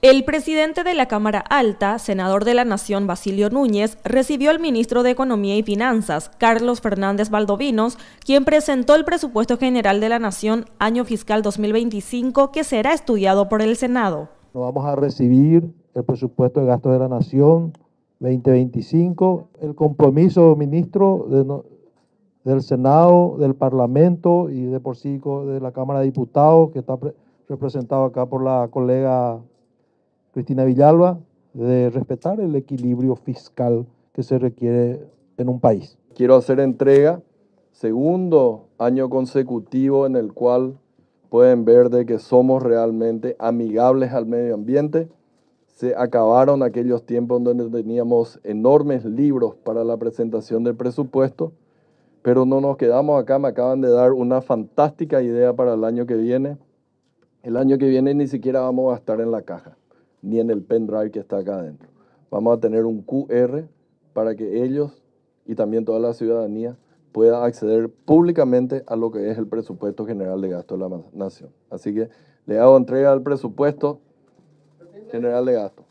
El presidente de la Cámara Alta, senador de la Nación Basilio Núñez, recibió al ministro de Economía y Finanzas, Carlos Fernández Valdovinos, quien presentó el presupuesto general de la Nación año fiscal 2025 que será estudiado por el Senado. vamos a recibir el presupuesto de gastos de la Nación 2025, el compromiso, ministro, del Senado, del Parlamento y de por sí de la Cámara de Diputados, que está representado acá por la colega Cristina Villalba, de respetar el equilibrio fiscal que se requiere en un país. Quiero hacer entrega, segundo año consecutivo en el cual pueden ver de que somos realmente amigables al medio ambiente. Se acabaron aquellos tiempos donde teníamos enormes libros para la presentación del presupuesto, pero no nos quedamos acá. Me acaban de dar una fantástica idea para el año que viene. El año que viene ni siquiera vamos a estar en la caja ni en el pendrive que está acá adentro. Vamos a tener un QR para que ellos y también toda la ciudadanía pueda acceder públicamente a lo que es el presupuesto general de gasto de la nación. Así que le hago entrega al presupuesto general de gasto.